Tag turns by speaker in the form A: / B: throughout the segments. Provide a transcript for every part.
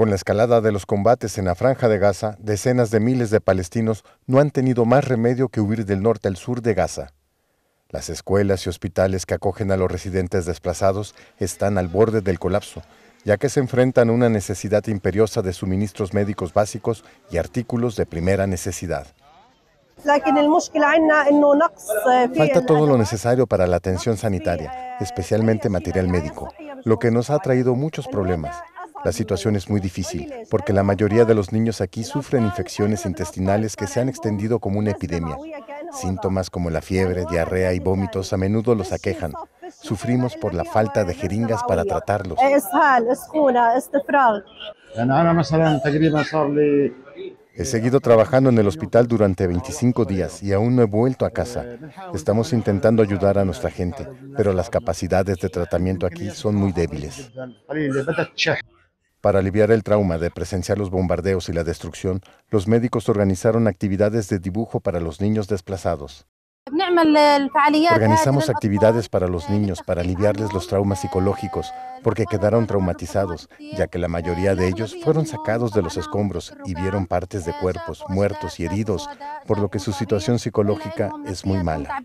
A: Con la escalada de los combates en la franja de Gaza, decenas de miles de palestinos no han tenido más remedio que huir del norte al sur de Gaza. Las escuelas y hospitales que acogen a los residentes desplazados están al borde del colapso, ya que se enfrentan a una necesidad imperiosa de suministros médicos básicos y artículos de primera necesidad. Falta todo lo necesario para la atención sanitaria, especialmente material médico, lo que nos ha traído muchos problemas. La situación es muy difícil porque la mayoría de los niños aquí sufren infecciones intestinales que se han extendido como una epidemia. Síntomas como la fiebre, diarrea y vómitos a menudo los aquejan. Sufrimos por la falta de jeringas para tratarlos. He seguido trabajando en el hospital durante 25 días y aún no he vuelto a casa. Estamos intentando ayudar a nuestra gente, pero las capacidades de tratamiento aquí son muy débiles. Para aliviar el trauma de presenciar los bombardeos y la destrucción, los médicos organizaron actividades de dibujo para los niños desplazados. Organizamos actividades para los niños para aliviarles los traumas psicológicos, porque quedaron traumatizados, ya que la mayoría de ellos fueron sacados de los escombros y vieron partes de cuerpos muertos y heridos, por lo que su situación psicológica es muy mala.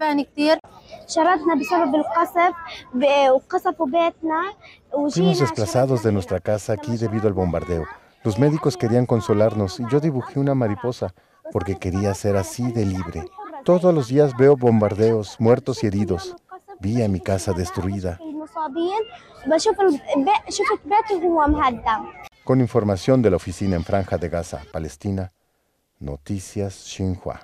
A: Fuimos desplazados de nuestra casa aquí debido al bombardeo. Los médicos querían consolarnos y yo dibujé una mariposa porque quería ser así de libre. Todos los días veo bombardeos, muertos y heridos. Vi a mi casa destruida. Con información de la oficina en Franja de Gaza, Palestina, Noticias Xinhua.